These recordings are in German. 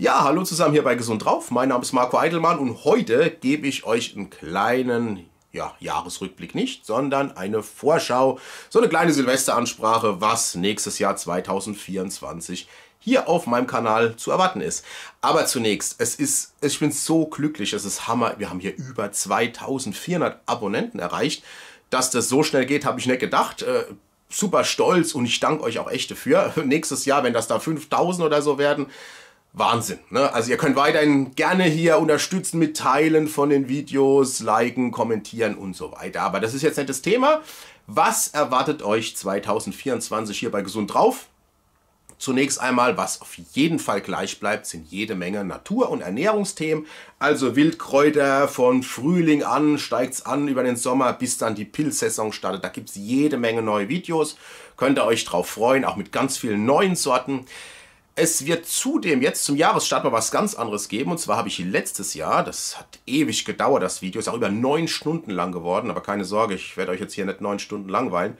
Ja, hallo zusammen hier bei Gesund drauf. Mein Name ist Marco Eidelmann und heute gebe ich euch einen kleinen ja, Jahresrückblick nicht, sondern eine Vorschau, so eine kleine Silvesteransprache, was nächstes Jahr 2024 hier auf meinem Kanal zu erwarten ist. Aber zunächst, es ist, ich bin so glücklich, es ist Hammer, wir haben hier über 2400 Abonnenten erreicht. Dass das so schnell geht, habe ich nicht gedacht. Äh, super stolz und ich danke euch auch echt dafür. Nächstes Jahr, wenn das da 5000 oder so werden, Wahnsinn. Ne? Also ihr könnt weiterhin gerne hier unterstützen mit Teilen von den Videos, liken, kommentieren und so weiter. Aber das ist jetzt nicht das Thema. Was erwartet euch 2024 hier bei Gesund drauf? Zunächst einmal, was auf jeden Fall gleich bleibt, sind jede Menge Natur- und Ernährungsthemen. Also Wildkräuter von Frühling an, steigt es an über den Sommer, bis dann die Pilzsaison startet. Da gibt es jede Menge neue Videos. Könnt ihr euch drauf freuen, auch mit ganz vielen neuen Sorten. Es wird zudem jetzt zum Jahresstart mal was ganz anderes geben. Und zwar habe ich letztes Jahr, das hat ewig gedauert, das Video, ist auch über neun Stunden lang geworden, aber keine Sorge, ich werde euch jetzt hier nicht neun Stunden langweilen,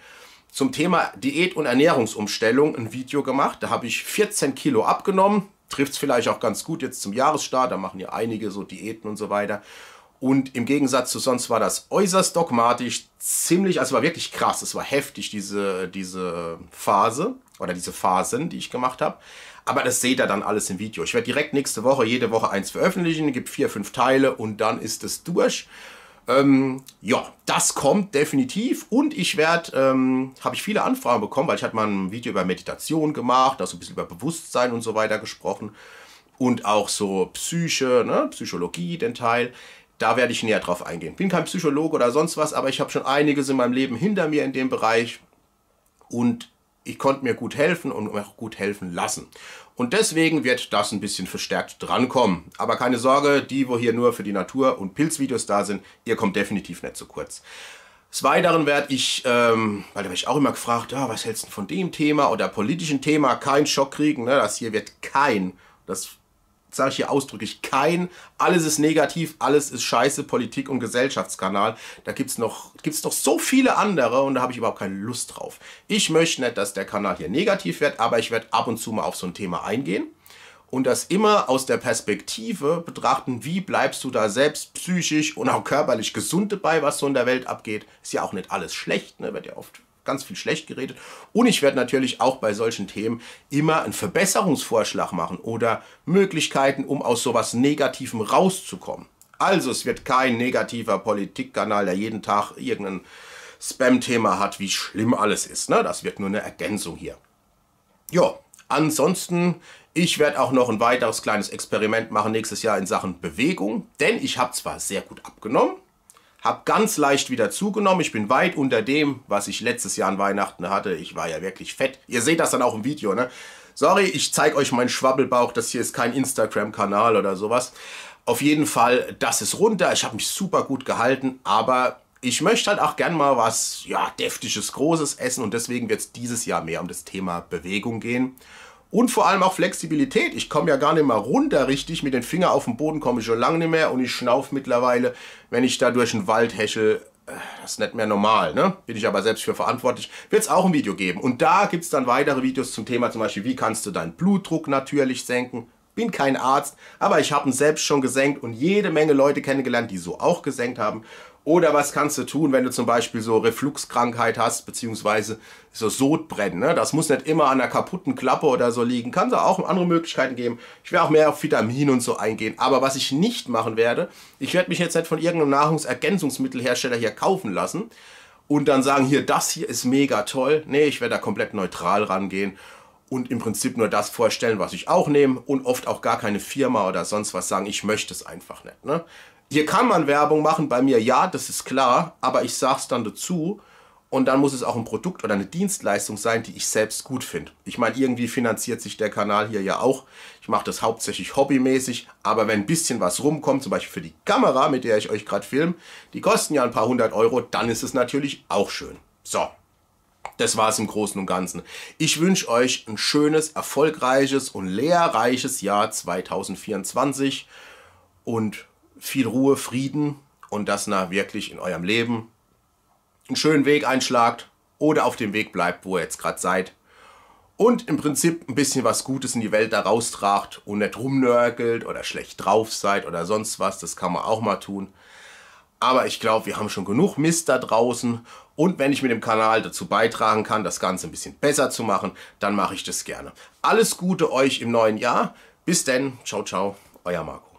zum Thema Diät- und Ernährungsumstellung ein Video gemacht. Da habe ich 14 Kilo abgenommen. Trifft es vielleicht auch ganz gut jetzt zum Jahresstart, da machen ja einige so Diäten und so weiter. Und im Gegensatz zu sonst war das äußerst dogmatisch, ziemlich, also war wirklich krass, es war heftig, diese, diese Phase oder diese Phasen, die ich gemacht habe. Aber das seht ihr dann alles im Video. Ich werde direkt nächste Woche jede Woche eins veröffentlichen, gibt vier, fünf Teile und dann ist es durch. Ähm, ja, das kommt definitiv und ich werde, ähm, habe ich viele Anfragen bekommen, weil ich hatte mal ein Video über Meditation gemacht, da so ein bisschen über Bewusstsein und so weiter gesprochen und auch so Psyche, ne, Psychologie, den Teil. Da werde ich näher drauf eingehen. Bin kein Psychologe oder sonst was, aber ich habe schon einiges in meinem Leben hinter mir in dem Bereich und ich konnte mir gut helfen und auch gut helfen lassen. Und deswegen wird das ein bisschen verstärkt drankommen. Aber keine Sorge, die, wo hier nur für die Natur- und Pilzvideos da sind, ihr kommt definitiv nicht zu kurz. Des Weiteren werde ich, ähm, weil da werde ich auch immer gefragt, ja, ah, was hältst du von dem Thema oder politischen Thema, keinen Schock kriegen. Ne? Das hier wird kein, das sage ich hier ausdrücklich kein, alles ist negativ, alles ist scheiße, Politik und Gesellschaftskanal. Da gibt es noch, gibt's noch so viele andere und da habe ich überhaupt keine Lust drauf. Ich möchte nicht, dass der Kanal hier negativ wird, aber ich werde ab und zu mal auf so ein Thema eingehen und das immer aus der Perspektive betrachten, wie bleibst du da selbst psychisch und auch körperlich gesund dabei, was so in der Welt abgeht. Ist ja auch nicht alles schlecht, ne? wird ja oft ganz viel schlecht geredet. Und ich werde natürlich auch bei solchen Themen immer einen Verbesserungsvorschlag machen oder Möglichkeiten, um aus sowas Negativem rauszukommen. Also es wird kein negativer Politikkanal, der jeden Tag irgendein Spam-Thema hat, wie schlimm alles ist. Ne? Das wird nur eine Ergänzung hier. Ja, ansonsten, ich werde auch noch ein weiteres kleines Experiment machen nächstes Jahr in Sachen Bewegung, denn ich habe zwar sehr gut abgenommen, habe ganz leicht wieder zugenommen. Ich bin weit unter dem, was ich letztes Jahr an Weihnachten hatte. Ich war ja wirklich fett. Ihr seht das dann auch im Video, ne? Sorry, ich zeige euch meinen Schwabbelbauch. Das hier ist kein Instagram-Kanal oder sowas. Auf jeden Fall, das ist runter. Ich habe mich super gut gehalten, aber ich möchte halt auch gern mal was, ja, deftiges, großes essen und deswegen wird es dieses Jahr mehr um das Thema Bewegung gehen. Und vor allem auch Flexibilität. Ich komme ja gar nicht mal runter richtig. Mit den Fingern auf den Boden komme ich schon lange nicht mehr. Und ich schnaufe mittlerweile, wenn ich da durch den Wald hechel. Äh, das ist nicht mehr normal, ne? Bin ich aber selbst für verantwortlich. Wird es auch ein Video geben. Und da gibt es dann weitere Videos zum Thema zum Beispiel, wie kannst du deinen Blutdruck natürlich senken bin kein Arzt, aber ich habe ihn selbst schon gesenkt und jede Menge Leute kennengelernt, die so auch gesenkt haben. Oder was kannst du tun, wenn du zum Beispiel so Refluxkrankheit hast, beziehungsweise so Sodbrennen. Ne? Das muss nicht immer an einer kaputten Klappe oder so liegen. Kann es auch andere Möglichkeiten geben. Ich werde auch mehr auf Vitamine und so eingehen. Aber was ich nicht machen werde, ich werde mich jetzt nicht von irgendeinem Nahrungsergänzungsmittelhersteller hier kaufen lassen und dann sagen, hier, das hier ist mega toll. Nee, ich werde da komplett neutral rangehen und im Prinzip nur das vorstellen, was ich auch nehme und oft auch gar keine Firma oder sonst was sagen, ich möchte es einfach nicht. Ne? Hier kann man Werbung machen, bei mir ja, das ist klar, aber ich sage es dann dazu und dann muss es auch ein Produkt oder eine Dienstleistung sein, die ich selbst gut finde. Ich meine, irgendwie finanziert sich der Kanal hier ja auch. Ich mache das hauptsächlich hobbymäßig, aber wenn ein bisschen was rumkommt, zum Beispiel für die Kamera, mit der ich euch gerade filme, die kosten ja ein paar hundert Euro, dann ist es natürlich auch schön. So, das war es im Großen und Ganzen. Ich wünsche euch ein schönes, erfolgreiches und lehrreiches Jahr 2024 und viel Ruhe, Frieden und das na wirklich in eurem Leben. Einen schönen Weg einschlagt oder auf dem Weg bleibt, wo ihr jetzt gerade seid. Und im Prinzip ein bisschen was Gutes in die Welt da raustragt und nicht rumnörgelt oder schlecht drauf seid oder sonst was. Das kann man auch mal tun. Aber ich glaube, wir haben schon genug Mist da draußen. Und wenn ich mit dem Kanal dazu beitragen kann, das Ganze ein bisschen besser zu machen, dann mache ich das gerne. Alles Gute euch im neuen Jahr. Bis denn. Ciao, ciao. Euer Marco.